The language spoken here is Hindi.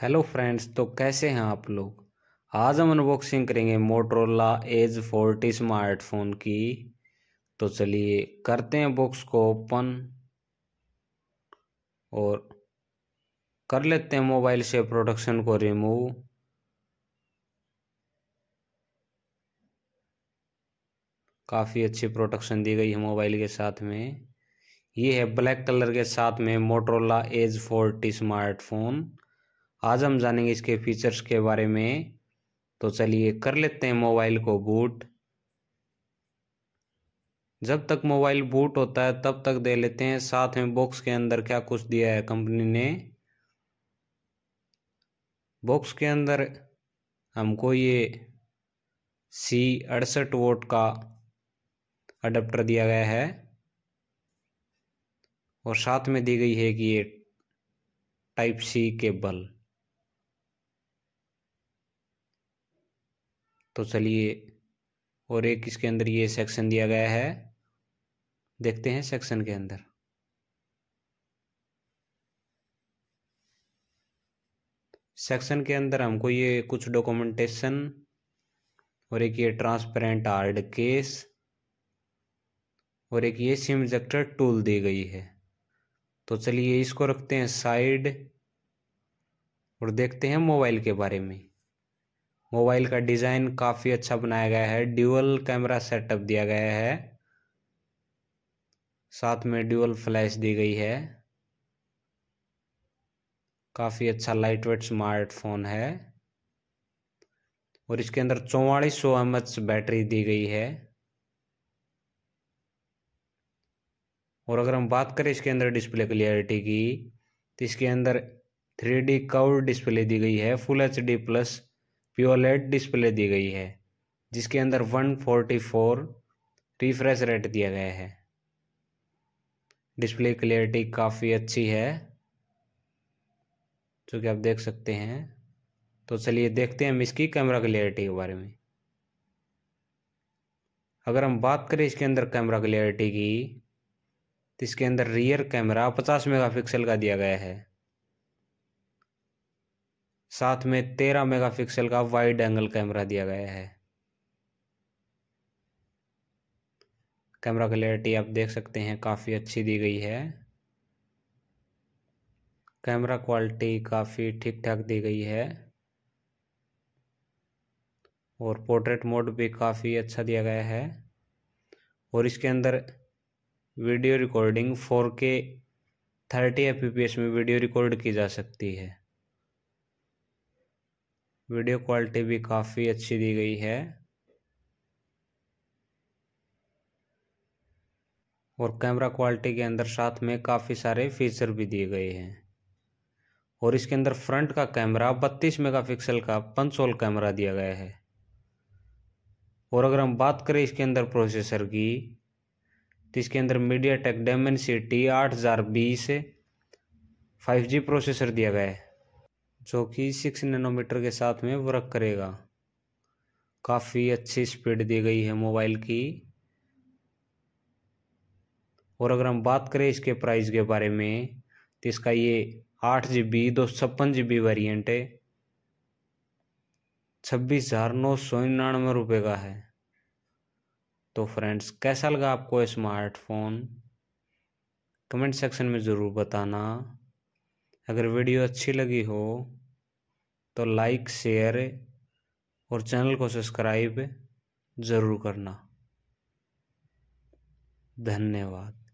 हेलो फ्रेंड्स तो कैसे हैं आप लोग आज हम अनबॉक्सिंग करेंगे मोटरोला एज फोर्टी स्मार्टफोन की तो चलिए करते हैं बॉक्स को ओपन और कर लेते हैं मोबाइल से प्रोडक्शन को रिमूव काफ़ी अच्छी प्रोडक्शन दी गई है मोबाइल के साथ में ये है ब्लैक कलर के साथ में मोटरोला एज फोर्टी स्मार्टफोन आज हम जानेंगे इसके फीचर्स के बारे में तो चलिए कर लेते हैं मोबाइल को बूट जब तक मोबाइल बूट होता है तब तक दे लेते हैं साथ में बॉक्स के अंदर क्या कुछ दिया है कंपनी ने बॉक्स के अंदर हमको ये सी अड़सठ वोट का अडप्टर दिया गया है और साथ में दी गई है कि ये टाइप सी केबल तो चलिए और एक इसके अंदर ये सेक्शन दिया गया है देखते हैं सेक्शन के अंदर सेक्शन के अंदर हमको ये कुछ डॉक्यूमेंटेशन और एक ये ट्रांसपेरेंट हार्ड केस और एक ये सिम इजेक्टर टूल दी गई है तो चलिए इसको रखते हैं साइड और देखते हैं मोबाइल के बारे में मोबाइल का डिज़ाइन काफ़ी अच्छा बनाया गया है ड्यूअल कैमरा सेटअप दिया गया है साथ में ड्यूअल फ्लैश दी गई है काफ़ी अच्छा लाइट वेट स्मार्टफोन है और इसके अंदर चौवालीस सौ एम एच बैटरी दी गई है और अगर हम बात करें इसके अंदर डिस्प्ले क्लियरिटी की तो इसके अंदर थ्री डी डिस्प्ले दी गई है full H D plus pure light display दी गई है जिसके अंदर 144 रिफ्रेश रेट दिया गया है डिस्प्ले क्लियरिटी काफ़ी अच्छी है जो कि आप देख सकते हैं तो चलिए देखते हैं हम इसकी कैमरा क्लियरिटी के बारे में अगर हम बात करें इसके अंदर कैमरा क्लियरिटी की तो इसके अंदर रियर कैमरा 50 मेगापिक्सल का दिया गया है साथ में तेरह मेगापिक्सल का वाइड एंगल कैमरा दिया गया है कैमरा क्लैरिटी आप देख सकते हैं काफ़ी अच्छी दी गई है कैमरा क्वालिटी काफ़ी ठीक ठाक दी गई है और पोर्ट्रेट मोड भी काफ़ी अच्छा दिया गया है और इसके अंदर वीडियो रिकॉर्डिंग 4K 30 एफ में वीडियो रिकॉर्ड की जा सकती है वीडियो क्वालिटी भी काफ़ी अच्छी दी गई है और कैमरा क्वालिटी के अंदर साथ में काफ़ी सारे फीचर भी दिए गए हैं और इसके अंदर फ्रंट का कैमरा 32 मेगापिक्सल का पंचोल कैमरा दिया गया है और अगर हम बात करें इसके अंदर प्रोसेसर की तो इसके अंदर मीडिया टेक डेमन सी टी आठ हज़ार बीस फाइव जी प्रोसेसर दिया गया है जो कि सिक्स नैनोमीटर के साथ में वर्क करेगा काफ़ी अच्छी स्पीड दी गई है मोबाइल की और अगर हम बात करें इसके प्राइस के बारे में तो इसका ये आठ जी बी दो छप्पन जी बी वेरियंट है छब्बीस हज़ार नौ सौ निन्यानवे रुपये का है तो फ्रेंड्स कैसा लगा आपको स्मार्टफोन कमेंट सेक्शन में ज़रूर बताना अगर वीडियो अच्छी लगी हो तो लाइक शेयर और चैनल को सब्सक्राइब ज़रूर करना धन्यवाद